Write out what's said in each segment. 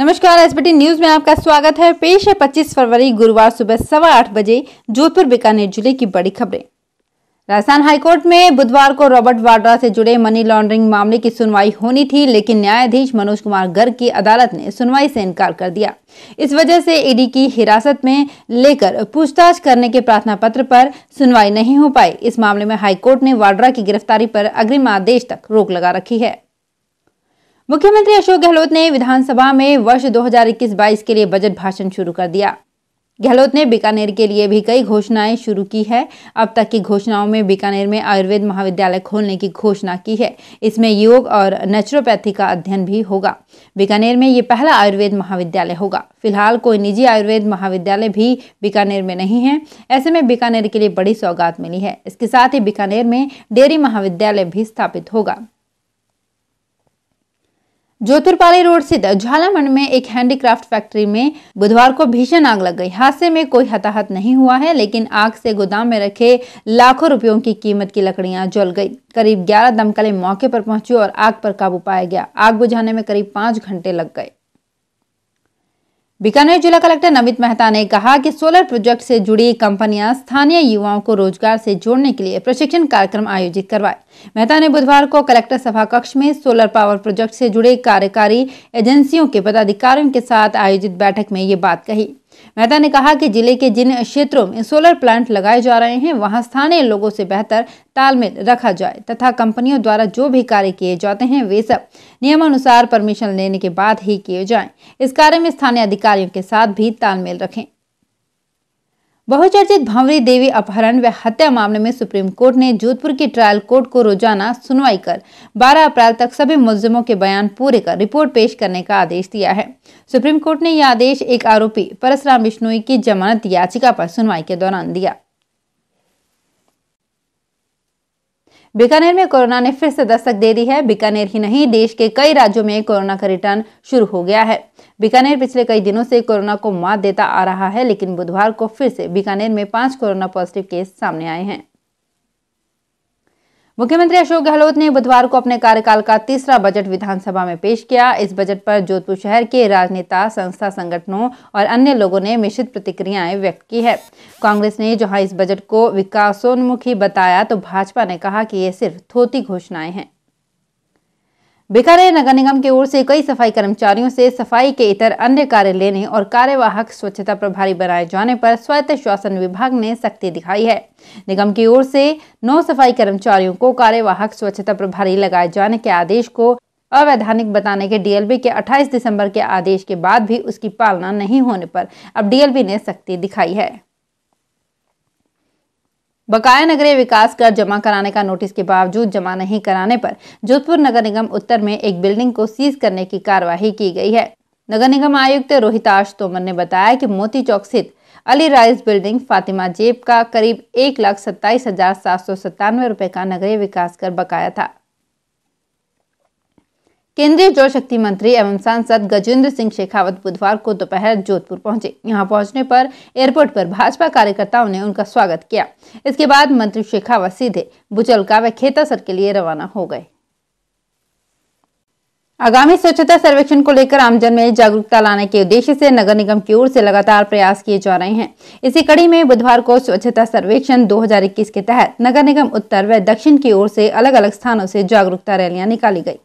नमस्कार SBT news में आपका स्वागत है पेश है पच्चीस फरवरी गुरुवार सुबह सवा आठ बजे जोधपुर बीकानेर जिले की बड़ी खबरें राजस्थान हाईकोर्ट में बुधवार को रॉबर्ट वाड्रा से जुड़े मनी लॉन्ड्रिंग मामले की सुनवाई होनी थी लेकिन न्यायाधीश मनोज कुमार गर्ग की अदालत ने सुनवाई से इनकार कर दिया इस वजह से ईडी e की हिरासत में लेकर पूछताछ करने के प्रार्थना पत्र पर सुनवाई नहीं हो पाई इस मामले में हाईकोर्ट ने वाड्रा की गिरफ्तारी पर अग्रिम आदेश तक रोक लगा रखी है मुख्यमंत्री अशोक गहलोत ने विधानसभा में वर्ष 2021-22 के लिए बजट भाषण शुरू कर दिया गहलोत ने बीकानेर के लिए भी कई घोषणाएं शुरू की है अब तक की घोषणाओं में बीकानेर में आयुर्वेद महाविद्यालय खोलने की घोषणा की है इसमें योग और नेचुरोपैथी का अध्ययन भी होगा बीकानेर में ये पहला आयुर्वेद महाविद्यालय होगा फिलहाल कोई निजी आयुर्वेद महाविद्यालय भी बीकानेर में नहीं है ऐसे में बीकानेर के लिए बड़ी सौगात मिली है इसके साथ ही बीकानेर में डेयरी महाविद्यालय भी स्थापित होगा जोतुरपाली रोड स्थित झालामंड में एक हैंडीक्राफ्ट फैक्ट्री में बुधवार को भीषण आग लग गई हादसे में कोई हताहत नहीं हुआ है लेकिन आग से गोदाम में रखे लाखों रुपयों की कीमत की लकड़ियां जल गई करीब 11 दमकलें मौके पर पहुंची और आग पर काबू पाया गया आग बुझाने में करीब पाँच घंटे लग गए बीकानेर जिला कलेक्टर नमित मेहता ने कहा कि सोलर प्रोजेक्ट से जुड़ी कंपनियां स्थानीय युवाओं को रोजगार से जोड़ने के लिए प्रशिक्षण कार्यक्रम आयोजित करवाए मेहता ने बुधवार को कलेक्टर सभा कक्ष में सोलर पावर प्रोजेक्ट से जुड़े कार्यकारी एजेंसियों के पदाधिकारियों के साथ आयोजित बैठक में ये बात कही मेहता ने कहा कि जिले के जिन क्षेत्रों में सोलर प्लांट लगाए जा रहे हैं वहां स्थानीय लोगों से बेहतर तालमेल रखा जाए तथा कंपनियों द्वारा जो भी कार्य किए जाते हैं वे सब नियमानुसार परमिशन लेने के बाद ही किए जाएं। इस कार्य में स्थानीय अधिकारियों के साथ भी तालमेल रखें बहुचर्चित भावरी देवी अपहरण व हत्या मामले में सुप्रीम कोर्ट ने जोधपुर की ट्रायल कोर्ट को रोजाना सुनवाई कर 12 अप्रैल तक सभी मुलजिमों के बयान पूरे कर रिपोर्ट पेश करने का आदेश दिया है सुप्रीम कोर्ट ने यह आदेश एक आरोपी परसराम बिश्नोई की जमानत याचिका पर सुनवाई के दौरान दिया बीकानेर में कोरोना ने फिर से दस्तक दे दी है बीकानेर ही नहीं देश के कई राज्यों में कोरोना का रिटर्न शुरू हो गया है बीकानेर पिछले कई दिनों से कोरोना को मात देता आ रहा है लेकिन बुधवार को फिर से बीकानेर में पांच कोरोना पॉजिटिव केस सामने आए हैं मुख्यमंत्री अशोक गहलोत ने बुधवार को अपने कार्यकाल का तीसरा बजट विधानसभा में पेश किया इस बजट पर जोधपुर शहर के राजनेता संस्था संगठनों और अन्य लोगों ने मिश्रित प्रतिक्रियाएं व्यक्त की है कांग्रेस ने जहां इस बजट को विकासोन्मुखी बताया तो भाजपा ने कहा कि ये सिर्फ थोती घोषणाएं हैं बीकानेर नगर निगम की ओर से कई सफाई कर्मचारियों से सफाई के इतर अन्य कार्य लेने और कार्यवाहक स्वच्छता प्रभारी बनाए जाने पर स्वायत्त शासन विभाग ने सख्ती दिखाई है निगम की ओर से नौ सफाई कर्मचारियों को कार्यवाहक स्वच्छता प्रभारी लगाए जाने के आदेश को अवैधानिक बताने के डीएलबी के 28 दिसंबर के आदेश के बाद भी उसकी पालना नहीं होने पर अब डीएलबी ने सख्ती दिखाई है बकाया नगरीय विकास कर जमा कराने का नोटिस के बावजूद जमा नहीं कराने पर जोधपुर नगर निगम उत्तर में एक बिल्डिंग को सीज करने की कार्यवाही की गई है नगर निगम आयुक्त रोहिताश तोमर ने बताया कि मोती चौक स्थित अली राइस बिल्डिंग फातिमा जेब का करीब एक लाख सत्ताईस हजार सात सौ सत्तानवे रुपए का नगरीय विकास कर बकाया था केंद्रीय जल शक्ति मंत्री एवं सांसद गजेंद्र सिंह शेखावत बुधवार को दोपहर जोधपुर पहुंचे यहां पहुंचने पर एयरपोर्ट पर भाजपा कार्यकर्ताओं ने उनका स्वागत किया इसके बाद मंत्री शेखावत सीधे बुचलका व खेतासर के लिए रवाना हो गए आगामी स्वच्छता सर्वेक्षण को लेकर आमजन में जागरूकता लाने के उद्देश्य से नगर निगम की ओर से लगातार प्रयास किए जा रहे हैं इसी कड़ी में बुधवार को स्वच्छता सर्वेक्षण 2021 के तहत नगर निगम उत्तर व दक्षिण की ओर से अलग अलग स्थानों से जागरूकता रैलियां निकाली गई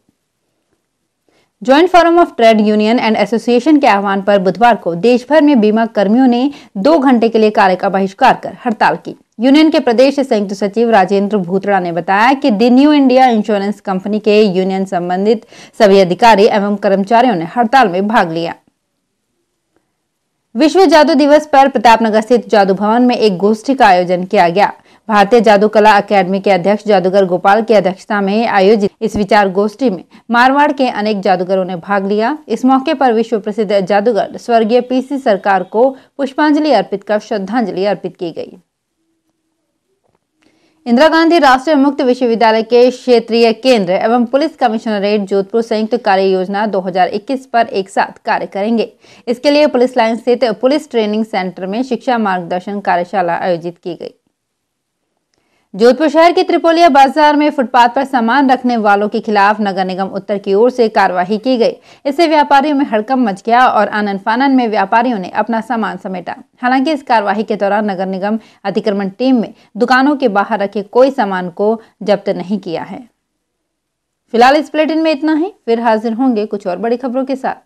joint forum of trade union and association के आह्वान पर बुधवार को देश भर में बीमा कर्मियों ने दो घंटे के लिए कार्य का बहिष्कार कर हड़ताल की यूनियन के प्रदेश संयुक्त सचिव राजेंद्र भूतड़ा ने बताया कि the new India insurance company के यूनियन संबंधित सभी अधिकारी एवं कर्मचारियों ने हड़ताल में भाग लिया विश्व जादू दिवस पर प्रतापनगर स्थित जादू भवन में एक गोष्ठी का आयोजन किया गया भारतीय जादू कला अकेडमी के अध्यक्ष जादूगर गोपाल की अध्यक्षता में आयोजित इस विचार गोष्ठी में मारवाड़ के अनेक जादूगरों ने भाग लिया इस मौके पर विश्व प्रसिद्ध जादूगर स्वर्गीय पीसी सरकार को पुष्पांजलि अर्पित कर श्रद्धांजलि अर्पित की गई इंदिरा गांधी राष्ट्रीय मुक्त विश्वविद्यालय के क्षेत्रीय केंद्र एवं पुलिस कमिश्नरेट जोधपुर संयुक्त कार्य योजना 2021 पर एक साथ कार्य करेंगे इसके लिए पुलिस लाइन स्थित पुलिस ट्रेनिंग सेंटर में शिक्षा मार्गदर्शन कार्यशाला आयोजित की गई जोधपुर शहर के त्रिपोलिया बाजार में फुटपाथ पर सामान रखने वालों के खिलाफ नगर निगम उत्तर की ओर से कार्रवाई की गई इससे व्यापारियों में हड़कम मच गया और आनंद फानन में व्यापारियों ने अपना सामान समेटा हालांकि इस कार्रवाई के दौरान नगर निगम अतिक्रमण टीम में दुकानों के बाहर रखे कोई सामान को जब्त नहीं किया है फिलहाल इस बुलेटिन में इतना ही फिर हाजिर होंगे कुछ और बड़ी खबरों के साथ